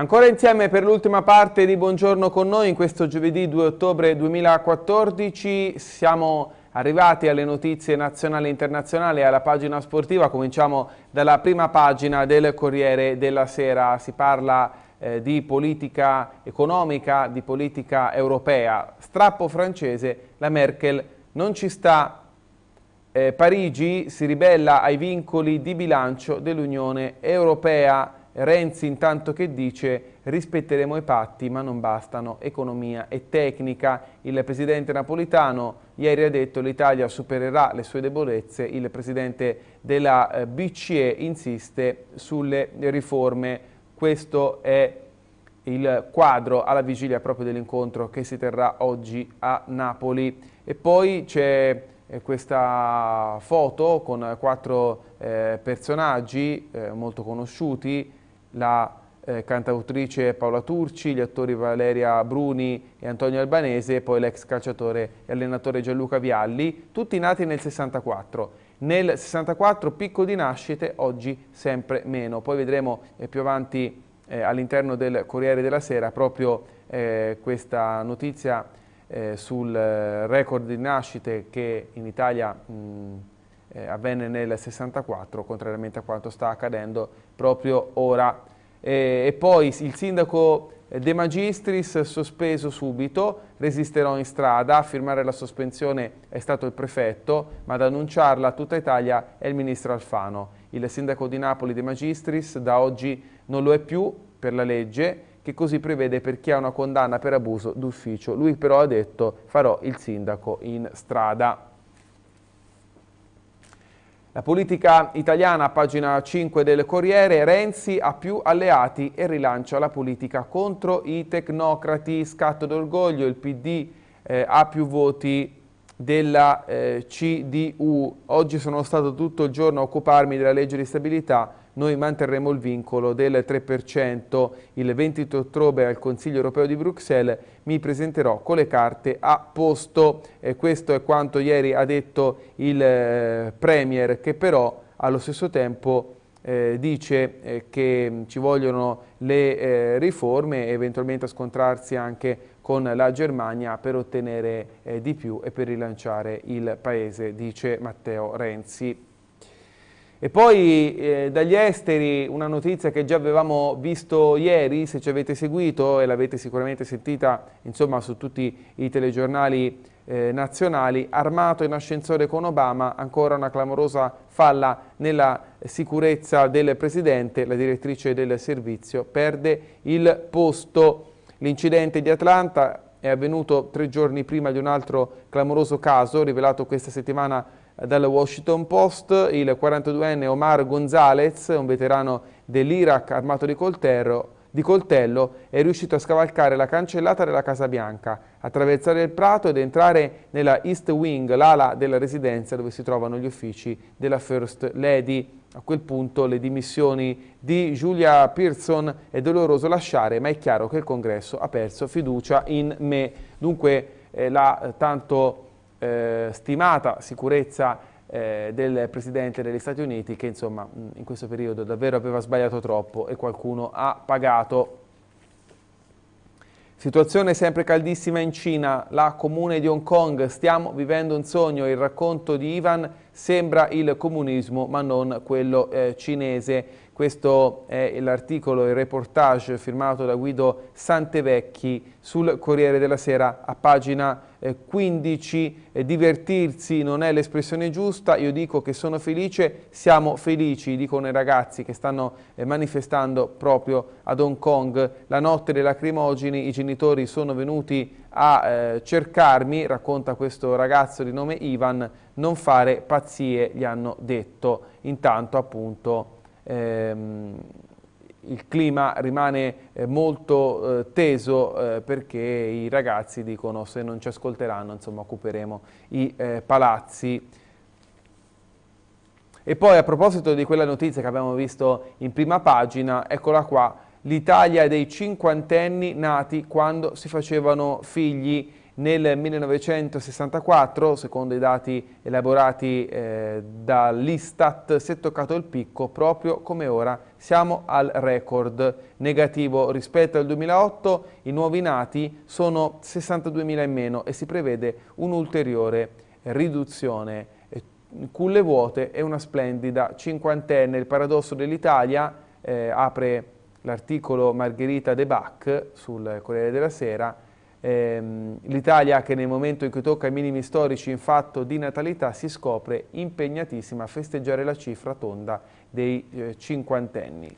Ancora insieme per l'ultima parte di Buongiorno con noi in questo giovedì 2 ottobre 2014 siamo arrivati alle notizie nazionali e internazionali alla pagina sportiva cominciamo dalla prima pagina del Corriere della Sera si parla eh, di politica economica, di politica europea strappo francese, la Merkel non ci sta eh, Parigi si ribella ai vincoli di bilancio dell'Unione Europea Renzi intanto che dice rispetteremo i patti ma non bastano economia e tecnica. Il presidente napolitano ieri ha detto l'Italia supererà le sue debolezze, il presidente della eh, BCE insiste sulle riforme. Questo è il quadro alla vigilia proprio dell'incontro che si terrà oggi a Napoli. E poi c'è eh, questa foto con quattro eh, personaggi eh, molto conosciuti, la eh, cantautrice Paola Turci, gli attori Valeria Bruni e Antonio Albanese e poi l'ex calciatore e allenatore Gianluca Vialli, tutti nati nel 64. Nel 64 picco di nascite, oggi sempre meno. Poi vedremo eh, più avanti eh, all'interno del Corriere della Sera proprio eh, questa notizia eh, sul eh, record di nascite che in Italia... Mh, eh, avvenne nel 64, contrariamente a quanto sta accadendo proprio ora. Eh, e poi il sindaco De Magistris sospeso subito, resisterò in strada, a firmare la sospensione è stato il prefetto, ma ad annunciarla a tutta Italia è il ministro Alfano. Il sindaco di Napoli De Magistris da oggi non lo è più per la legge che così prevede per chi ha una condanna per abuso d'ufficio. Lui però ha detto farò il sindaco in strada. La politica italiana, pagina 5 del Corriere, Renzi ha più alleati e rilancia la politica contro i tecnocrati. Scatto d'orgoglio, il PD eh, ha più voti della eh, CDU. Oggi sono stato tutto il giorno a occuparmi della legge di stabilità, noi manterremo il vincolo del 3%. Il 20 ottobre al Consiglio europeo di Bruxelles mi presenterò con le carte a posto. E questo è quanto ieri ha detto il eh, Premier, che però allo stesso tempo... Eh, dice eh, che mm, ci vogliono le eh, riforme eventualmente a scontrarsi anche con la Germania per ottenere eh, di più e per rilanciare il paese, dice Matteo Renzi. E poi eh, dagli esteri una notizia che già avevamo visto ieri, se ci avete seguito e l'avete sicuramente sentita insomma, su tutti i telegiornali eh, nazionali, armato in ascensore con Obama, ancora una clamorosa falla nella sicurezza del Presidente, la direttrice del servizio perde il posto. L'incidente di Atlanta è avvenuto tre giorni prima di un altro clamoroso caso rivelato questa settimana dal Washington Post il 42enne Omar Gonzalez, un veterano dell'Iraq armato di, colterro, di coltello, è riuscito a scavalcare la cancellata della Casa Bianca, attraversare il prato ed entrare nella East Wing, l'ala della residenza dove si trovano gli uffici della First Lady. A quel punto le dimissioni di Julia Pearson è doloroso lasciare, ma è chiaro che il congresso ha perso fiducia in me. Dunque eh, la tanto eh, stimata sicurezza eh, del Presidente degli Stati Uniti che insomma mm, in questo periodo davvero aveva sbagliato troppo e qualcuno ha pagato. Situazione sempre caldissima in Cina, la comune di Hong Kong, stiamo vivendo un sogno, il racconto di Ivan sembra il comunismo ma non quello eh, cinese. Questo è l'articolo, il reportage firmato da Guido Santevecchi sul Corriere della Sera a pagina 15 eh, eh, divertirsi non è l'espressione giusta, io dico che sono felice, siamo felici, dicono i ragazzi che stanno eh, manifestando proprio ad Hong Kong. La notte dei lacrimogeni i genitori sono venuti a cercarmi, racconta questo ragazzo di nome Ivan, non fare pazzie, gli hanno detto. Intanto appunto... Ehm, il clima rimane eh, molto eh, teso eh, perché i ragazzi dicono se non ci ascolteranno insomma, occuperemo i eh, palazzi. E poi a proposito di quella notizia che abbiamo visto in prima pagina, eccola qua, l'Italia dei cinquantenni nati quando si facevano figli nel 1964, secondo i dati elaborati eh, dall'Istat, si è toccato il picco proprio come ora. Siamo al record negativo rispetto al 2008, i nuovi nati sono 62.000 in meno e si prevede un'ulteriore riduzione. Eh, culle vuote e una splendida cinquantenne. Il paradosso dell'Italia eh, apre l'articolo Margherita De Bach sul Corriere della Sera, Ehm, L'Italia che nel momento in cui tocca i minimi storici in fatto di natalità si scopre impegnatissima a festeggiare la cifra tonda dei eh, cinquantenni.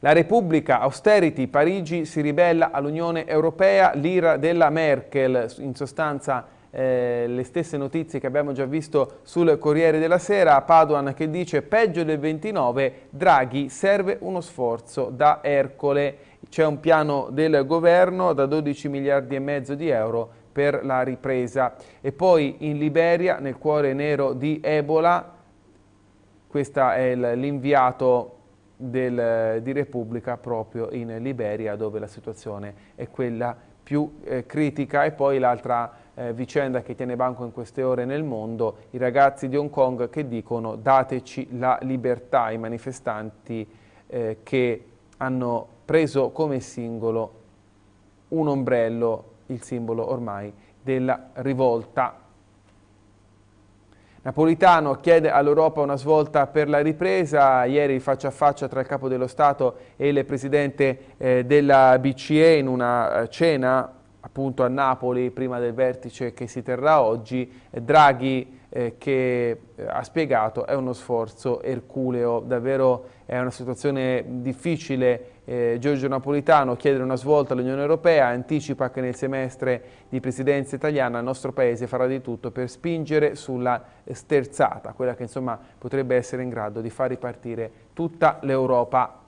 La Repubblica Austerity Parigi si ribella all'Unione Europea, l'ira della Merkel, in sostanza eh, le stesse notizie che abbiamo già visto sul Corriere della Sera, Paduan che dice peggio del 29, Draghi serve uno sforzo da Ercole c'è un piano del governo da 12 miliardi e mezzo di euro per la ripresa. E poi in Liberia, nel cuore nero di Ebola, questo è l'inviato di Repubblica proprio in Liberia dove la situazione è quella più eh, critica e poi l'altra eh, vicenda che tiene banco in queste ore nel mondo, i ragazzi di Hong Kong che dicono dateci la libertà, i manifestanti eh, che hanno preso come singolo un ombrello, il simbolo ormai della rivolta. Napolitano chiede all'Europa una svolta per la ripresa, ieri faccia a faccia tra il Capo dello Stato e il Presidente eh, della BCE in una eh, cena appunto a Napoli prima del vertice che si terrà oggi, eh, Draghi eh, che eh, ha spiegato è uno sforzo erculeo, davvero è una situazione difficile. Eh, Giorgio Napolitano chiede una svolta all'Unione Europea, anticipa che nel semestre di presidenza italiana il nostro Paese farà di tutto per spingere sulla sterzata, quella che insomma potrebbe essere in grado di far ripartire tutta l'Europa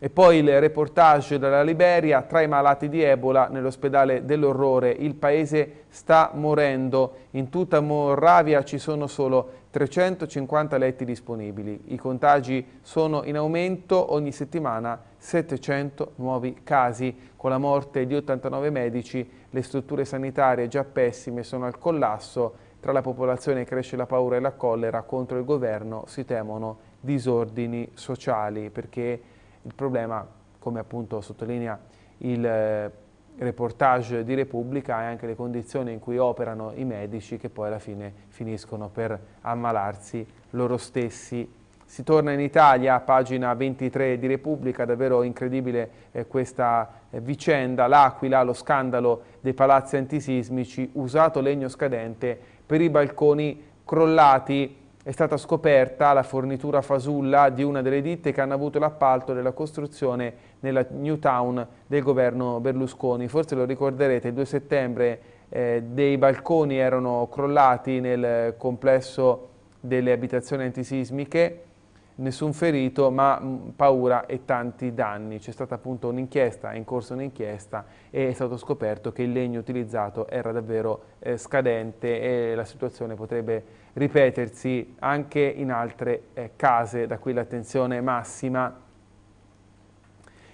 e poi il reportage dalla Liberia, tra i malati di Ebola nell'ospedale dell'orrore, il paese sta morendo, in tutta Moravia ci sono solo 350 letti disponibili, i contagi sono in aumento, ogni settimana 700 nuovi casi, con la morte di 89 medici le strutture sanitarie già pessime sono al collasso, tra la popolazione cresce la paura e la collera, contro il governo si temono disordini sociali perché il problema, come appunto sottolinea il eh, reportage di Repubblica, è anche le condizioni in cui operano i medici che poi alla fine finiscono per ammalarsi loro stessi si torna in Italia, pagina 23 di Repubblica, davvero incredibile eh, questa eh, vicenda, l'Aquila, lo scandalo dei palazzi antisismici, usato legno scadente per i balconi crollati è stata scoperta la fornitura fasulla di una delle ditte che hanno avuto l'appalto della costruzione nella New Town del governo Berlusconi. Forse lo ricorderete, il 2 settembre eh, dei balconi erano crollati nel complesso delle abitazioni antisismiche nessun ferito ma mm, paura e tanti danni. C'è stata appunto un'inchiesta, è in corso un'inchiesta e è stato scoperto che il legno utilizzato era davvero eh, scadente e la situazione potrebbe ripetersi anche in altre eh, case, da qui l'attenzione massima.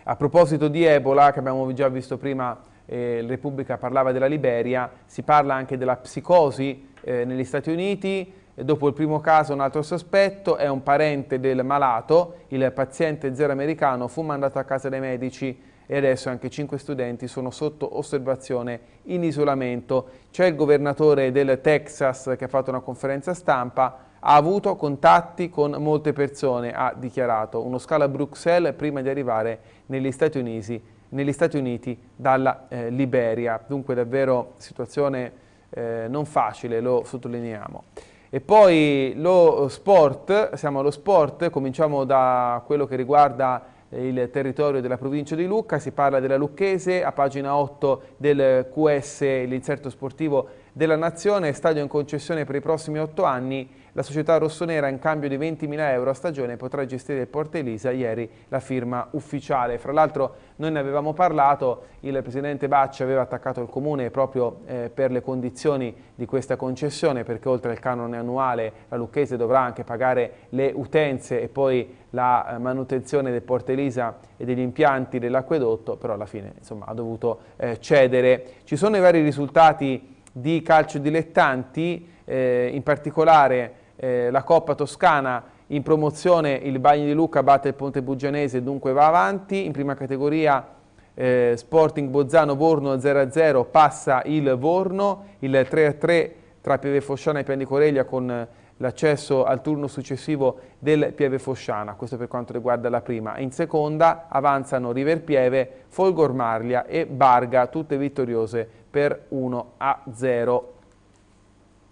A proposito di Ebola, che abbiamo già visto prima, eh, Repubblica parlava della Liberia, si parla anche della psicosi eh, negli Stati Uniti, dopo il primo caso un altro sospetto è un parente del malato, il paziente zero americano fu mandato a casa dai medici e adesso anche cinque studenti sono sotto osservazione in isolamento. C'è il governatore del Texas che ha fatto una conferenza stampa, ha avuto contatti con molte persone, ha dichiarato uno scalo a Bruxelles prima di arrivare negli Stati Uniti, negli Stati Uniti dalla eh, Liberia. Dunque davvero situazione eh, non facile, lo sottolineiamo. E poi lo sport, siamo allo sport, cominciamo da quello che riguarda il territorio della provincia di Lucca, si parla della Lucchese, a pagina 8 del QS l'inserto sportivo della nazione, stadio in concessione per i prossimi otto anni, la società rossonera in cambio di 20.000 euro a stagione potrà gestire il Porta Elisa, ieri la firma ufficiale. Fra l'altro noi ne avevamo parlato, il presidente Bacci aveva attaccato il comune proprio eh, per le condizioni di questa concessione, perché oltre al canone annuale la Lucchese dovrà anche pagare le utenze e poi la eh, manutenzione del Porta Elisa e degli impianti dell'acquedotto, però alla fine insomma, ha dovuto eh, cedere. Ci sono i vari risultati di calcio dilettanti, eh, in particolare eh, la Coppa Toscana in promozione il Bagno di Lucca batte il Ponte Bugianese, dunque va avanti. In prima categoria eh, Sporting Bozzano-Vorno 0-0, passa il Vorno, il 3-3 tra Pieve Fosciana e Piani Coreglia con eh, l'accesso al turno successivo del Pieve Fosciana, questo per quanto riguarda la prima. In seconda avanzano River Pieve, Folgor Marlia e Barga, tutte vittoriose per 1 a 0.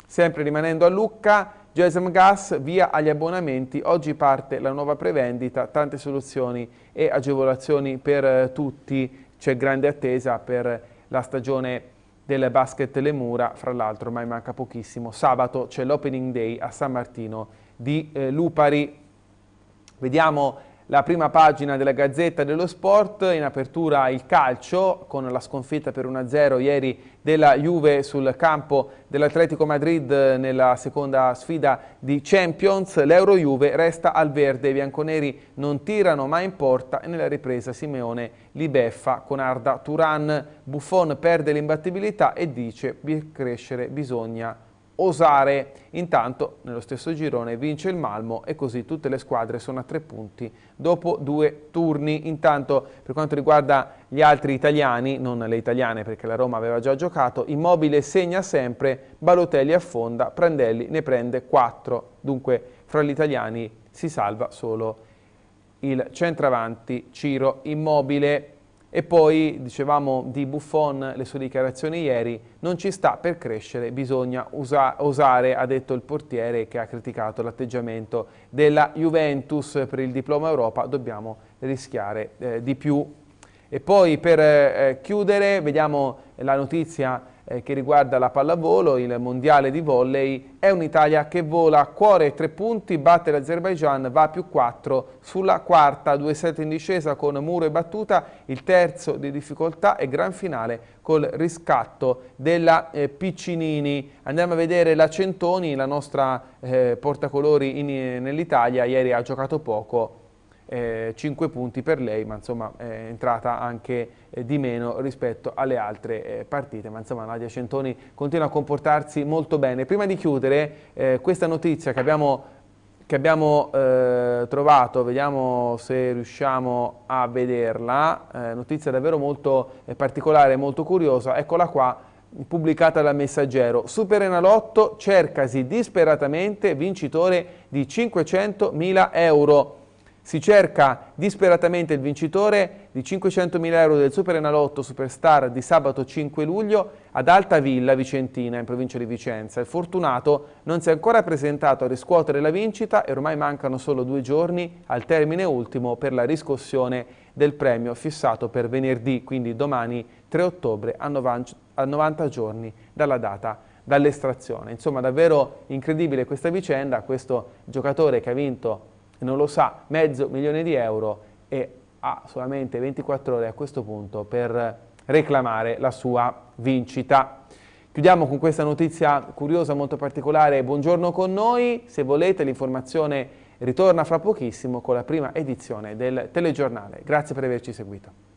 Sempre rimanendo a Lucca, Gesem Gas via agli abbonamenti, oggi parte la nuova prevendita, tante soluzioni e agevolazioni per eh, tutti, c'è grande attesa per la stagione del basket Le Mura, fra l'altro ormai manca pochissimo, sabato c'è l'opening day a San Martino di eh, Lupari. Vediamo la prima pagina della Gazzetta dello Sport, in apertura il calcio, con la sconfitta per 1-0 ieri della Juve sul campo dell'Atletico Madrid nella seconda sfida di Champions. L'Euro Juve resta al verde, i bianconeri non tirano mai in porta e nella ripresa Simeone li beffa con Arda Turan. Buffon perde l'imbattibilità e dice per crescere bisogna osare. Intanto nello stesso girone vince il Malmo e così tutte le squadre sono a tre punti dopo due turni. Intanto per quanto riguarda gli altri italiani, non le italiane perché la Roma aveva già giocato, Immobile segna sempre, Balotelli affonda, Prandelli ne prende 4. Dunque fra gli italiani si salva solo il centravanti Ciro Immobile. E poi, dicevamo di Buffon, le sue dichiarazioni ieri, non ci sta per crescere, bisogna usa osare, ha detto il portiere che ha criticato l'atteggiamento della Juventus per il diploma Europa, dobbiamo rischiare eh, di più. E poi per eh, chiudere, vediamo la notizia eh, che riguarda la pallavolo, il mondiale di volley, è un'Italia che vola cuore e tre punti, batte l'Azerbaigian, va più 4 sulla quarta, 2-7 in discesa con muro e battuta, il terzo di difficoltà e gran finale col riscatto della eh, Piccinini. Andiamo a vedere la Centoni, la nostra eh, portacolori eh, nell'Italia, ieri ha giocato poco, eh, 5 punti per lei, ma insomma è entrata anche eh, di meno rispetto alle altre eh, partite. Ma insomma Nadia Centoni continua a comportarsi molto bene. Prima di chiudere, eh, questa notizia che abbiamo, che abbiamo eh, trovato, vediamo se riusciamo a vederla, eh, notizia davvero molto particolare, molto curiosa, eccola qua, pubblicata da Messaggero. Super Enalotto cercasi disperatamente vincitore di 500.000 euro. Si cerca disperatamente il vincitore di 500.000 euro del Super Enalotto Superstar di sabato 5 luglio ad Alta Villa Vicentina, in provincia di Vicenza. Il fortunato non si è ancora presentato a riscuotere la vincita e ormai mancano solo due giorni al termine ultimo per la riscossione del premio fissato per venerdì, quindi domani 3 ottobre a 90 giorni dalla data dall'estrazione. Insomma, davvero incredibile questa vicenda, questo giocatore che ha vinto non lo sa, mezzo milione di euro e ha solamente 24 ore a questo punto per reclamare la sua vincita. Chiudiamo con questa notizia curiosa, molto particolare. Buongiorno con noi, se volete l'informazione ritorna fra pochissimo con la prima edizione del telegiornale. Grazie per averci seguito.